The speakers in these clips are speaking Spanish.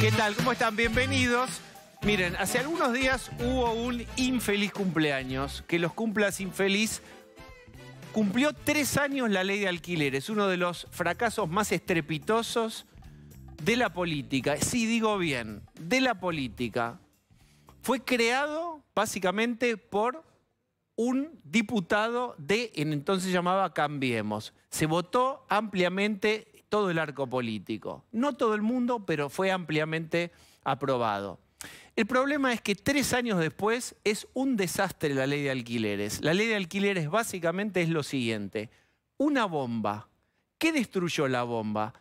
¿Qué tal? ¿Cómo están? Bienvenidos. Miren, hace algunos días hubo un infeliz cumpleaños. Que los cumplas infeliz. Cumplió tres años la ley de alquileres, uno de los fracasos más estrepitosos de la política. Sí, digo bien, de la política. Fue creado básicamente por un diputado de, en entonces llamaba Cambiemos. Se votó ampliamente todo el arco político. No todo el mundo, pero fue ampliamente aprobado. El problema es que tres años después es un desastre la ley de alquileres. La ley de alquileres básicamente es lo siguiente. Una bomba. ¿Qué destruyó la bomba?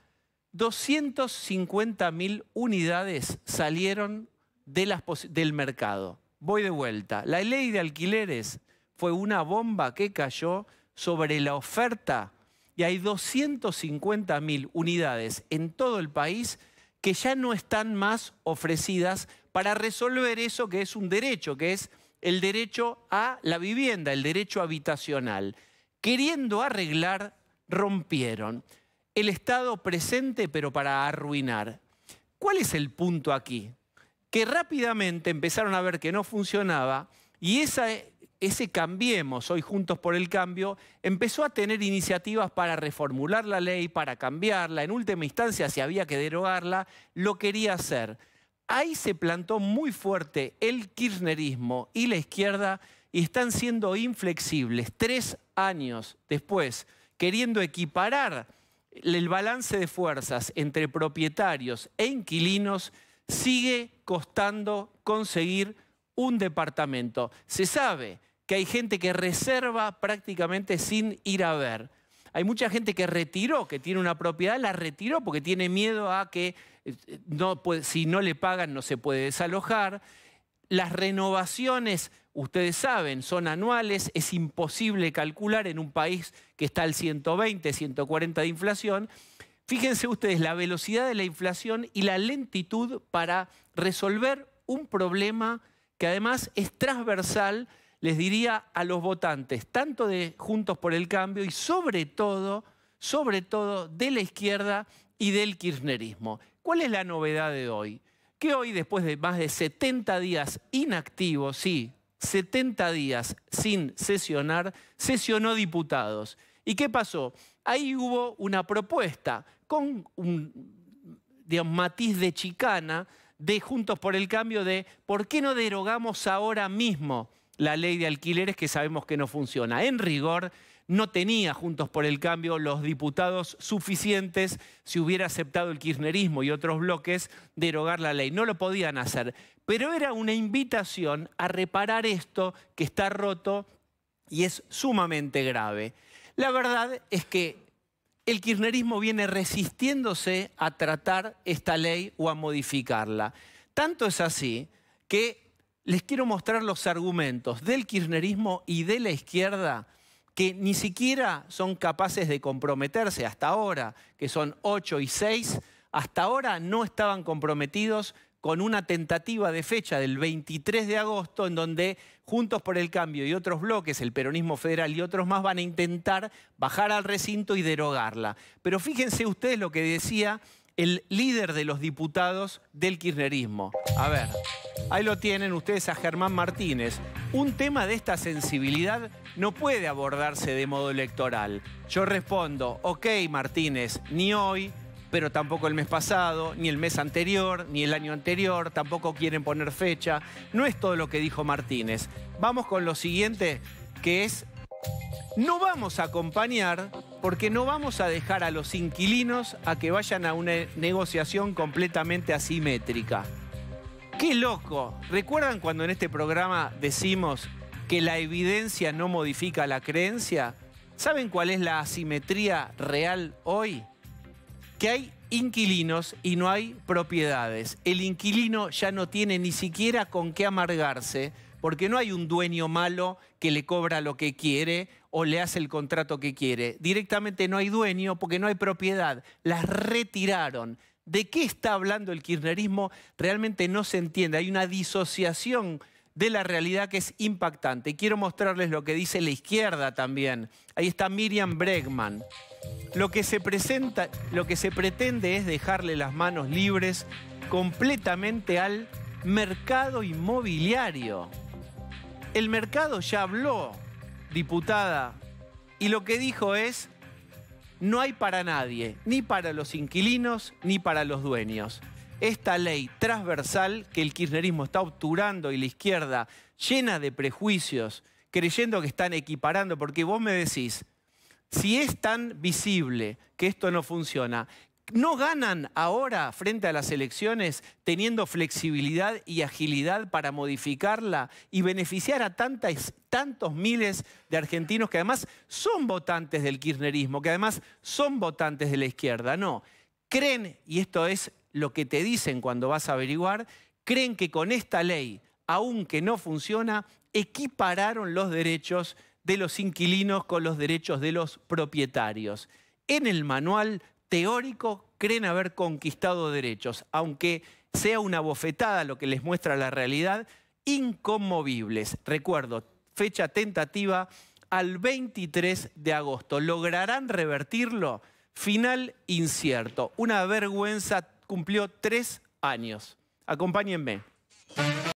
250.000 unidades salieron del mercado. Voy de vuelta. La ley de alquileres fue una bomba que cayó sobre la oferta y hay 250.000 mil unidades en todo el país que ya no están más ofrecidas para resolver eso que es un derecho, que es el derecho a la vivienda, el derecho habitacional. Queriendo arreglar, rompieron. El Estado presente, pero para arruinar. ¿Cuál es el punto aquí? Que rápidamente empezaron a ver que no funcionaba y esa ese Cambiemos, hoy Juntos por el Cambio, empezó a tener iniciativas para reformular la ley, para cambiarla, en última instancia si había que derogarla, lo quería hacer. Ahí se plantó muy fuerte el kirchnerismo y la izquierda y están siendo inflexibles tres años después, queriendo equiparar el balance de fuerzas entre propietarios e inquilinos, sigue costando conseguir un departamento. Se sabe que hay gente que reserva prácticamente sin ir a ver. Hay mucha gente que retiró, que tiene una propiedad, la retiró porque tiene miedo a que eh, si no le pagan no se puede desalojar. Las renovaciones, ustedes saben, son anuales, es imposible calcular en un país que está al 120, 140 de inflación. Fíjense ustedes la velocidad de la inflación y la lentitud para resolver un problema que además es transversal les diría a los votantes, tanto de Juntos por el Cambio y sobre todo, sobre todo de la izquierda y del kirchnerismo. ¿Cuál es la novedad de hoy? Que hoy, después de más de 70 días inactivos, sí, 70 días sin sesionar, sesionó diputados. ¿Y qué pasó? Ahí hubo una propuesta con un matiz de chicana de Juntos por el Cambio de por qué no derogamos ahora mismo la ley de alquileres que sabemos que no funciona. En rigor, no tenía Juntos por el Cambio los diputados suficientes si hubiera aceptado el kirchnerismo y otros bloques derogar la ley. No lo podían hacer. Pero era una invitación a reparar esto que está roto y es sumamente grave. La verdad es que el kirchnerismo viene resistiéndose a tratar esta ley o a modificarla. Tanto es así que les quiero mostrar los argumentos del kirchnerismo y de la izquierda que ni siquiera son capaces de comprometerse hasta ahora, que son 8 y 6, hasta ahora no estaban comprometidos con una tentativa de fecha del 23 de agosto en donde Juntos por el Cambio y otros bloques, el Peronismo Federal y otros más van a intentar bajar al recinto y derogarla. Pero fíjense ustedes lo que decía el líder de los diputados del Kirchnerismo. A ver. Ahí lo tienen ustedes a Germán Martínez. Un tema de esta sensibilidad no puede abordarse de modo electoral. Yo respondo, ok Martínez, ni hoy, pero tampoco el mes pasado, ni el mes anterior, ni el año anterior, tampoco quieren poner fecha. No es todo lo que dijo Martínez. Vamos con lo siguiente, que es, no vamos a acompañar porque no vamos a dejar a los inquilinos a que vayan a una negociación completamente asimétrica. Qué loco. ¿Recuerdan cuando en este programa decimos que la evidencia no modifica la creencia? ¿Saben cuál es la asimetría real hoy? Que hay inquilinos y no hay propiedades. El inquilino ya no tiene ni siquiera con qué amargarse porque no hay un dueño malo que le cobra lo que quiere o le hace el contrato que quiere. Directamente no hay dueño porque no hay propiedad. Las retiraron de qué está hablando el kirchnerismo realmente no se entiende. Hay una disociación de la realidad que es impactante. Y quiero mostrarles lo que dice la izquierda también. Ahí está Miriam Bregman. Lo que se presenta, lo que se pretende es dejarle las manos libres completamente al mercado inmobiliario. El mercado ya habló, diputada, y lo que dijo es no hay para nadie, ni para los inquilinos, ni para los dueños. Esta ley transversal que el kirchnerismo está obturando y la izquierda llena de prejuicios, creyendo que están equiparando, porque vos me decís, si es tan visible que esto no funciona, no ganan ahora frente a las elecciones teniendo flexibilidad y agilidad para modificarla y beneficiar a tantos miles de argentinos que además son votantes del kirchnerismo, que además son votantes de la izquierda. No, creen, y esto es lo que te dicen cuando vas a averiguar, creen que con esta ley, aunque no funciona, equipararon los derechos de los inquilinos con los derechos de los propietarios. En el manual Teórico, creen haber conquistado derechos, aunque sea una bofetada lo que les muestra la realidad, inconmovibles. Recuerdo, fecha tentativa al 23 de agosto. ¿Lograrán revertirlo? Final incierto. Una vergüenza cumplió tres años. Acompáñenme.